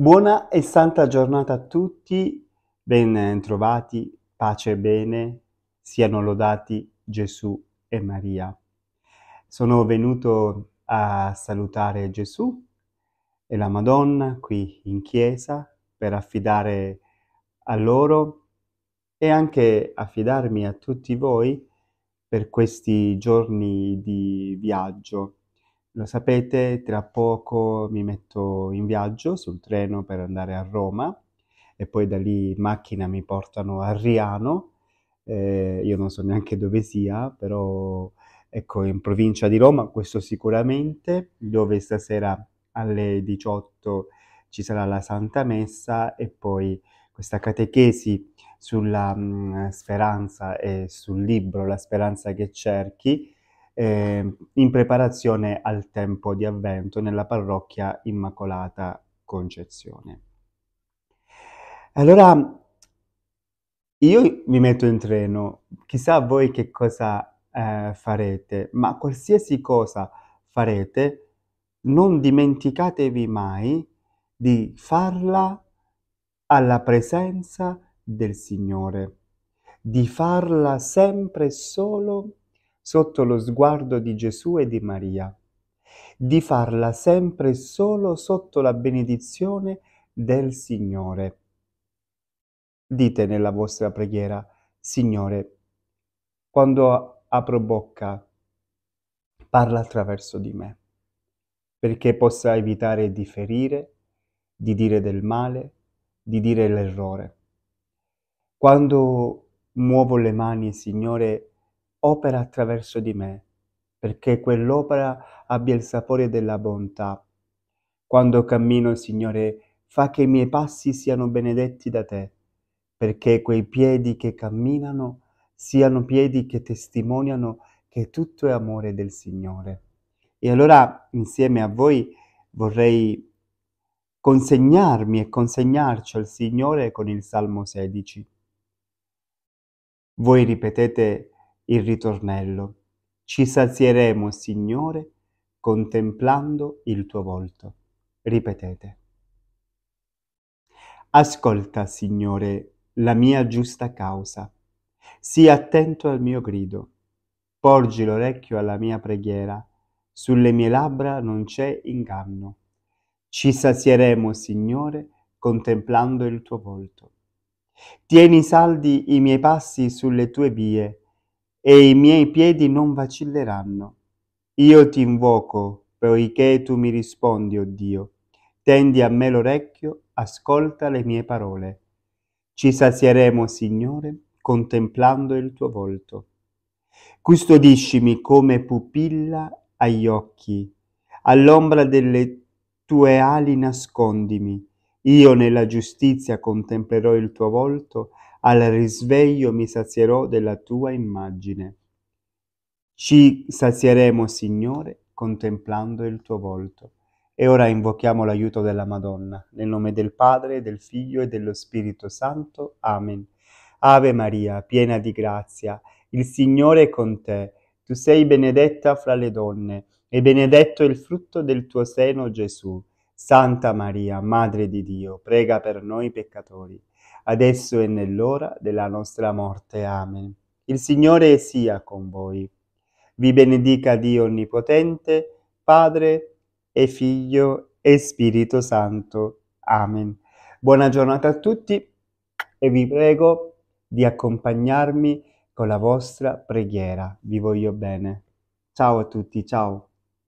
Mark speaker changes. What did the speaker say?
Speaker 1: Buona e santa giornata a tutti, ben trovati, pace e bene, siano lodati Gesù e Maria. Sono venuto a salutare Gesù e la Madonna qui in chiesa per affidare a loro e anche affidarmi a tutti voi per questi giorni di viaggio lo sapete, tra poco mi metto in viaggio sul treno per andare a Roma e poi da lì in macchina mi portano a Riano, eh, io non so neanche dove sia, però ecco in provincia di Roma, questo sicuramente, dove stasera alle 18 ci sarà la Santa Messa e poi questa catechesi sulla mh, mm, speranza e sul libro La speranza che cerchi eh, in preparazione al tempo di avvento nella parrocchia Immacolata Concezione. Allora, io mi metto in treno, chissà voi che cosa eh, farete, ma qualsiasi cosa farete, non dimenticatevi mai di farla alla presenza del Signore, di farla sempre solo sotto lo sguardo di Gesù e di Maria, di farla sempre e solo sotto la benedizione del Signore. Dite nella vostra preghiera, Signore, quando apro bocca, parla attraverso di me, perché possa evitare di ferire, di dire del male, di dire l'errore. Quando muovo le mani, Signore, opera attraverso di me, perché quell'opera abbia il sapore della bontà. Quando cammino, Signore, fa che i miei passi siano benedetti da te, perché quei piedi che camminano siano piedi che testimoniano che tutto è amore del Signore. E allora insieme a voi vorrei consegnarmi e consegnarci al Signore con il Salmo 16. Voi ripetete il ritornello. Ci sazieremo, Signore, contemplando il tuo volto. Ripetete. Ascolta, Signore, la mia giusta causa. Sii attento al mio grido. Porgi l'orecchio alla mia preghiera. Sulle mie labbra non c'è inganno. Ci sazieremo, Signore, contemplando il tuo volto. Tieni saldi i miei passi sulle tue vie e i miei piedi non vacilleranno. Io ti invoco, poiché tu mi rispondi, o oh Dio. Tendi a me l'orecchio, ascolta le mie parole. Ci sazieremo, Signore, contemplando il tuo volto. Custodiscimi come pupilla agli occhi, all'ombra delle tue ali nascondimi. Io nella giustizia contemplerò il tuo volto al risveglio mi sazierò della tua immagine. Ci sazieremo, Signore, contemplando il tuo volto. E ora invochiamo l'aiuto della Madonna, nel nome del Padre, del Figlio e dello Spirito Santo. Amen. Ave Maria, piena di grazia, il Signore è con te. Tu sei benedetta fra le donne, e benedetto il frutto del tuo seno, Gesù. Santa Maria, Madre di Dio, prega per noi peccatori adesso e nell'ora della nostra morte. Amen. Il Signore sia con voi. Vi benedica Dio Onnipotente, Padre e Figlio e Spirito Santo. Amen. Buona giornata a tutti e vi prego di accompagnarmi con la vostra preghiera. Vi voglio bene. Ciao a tutti, ciao.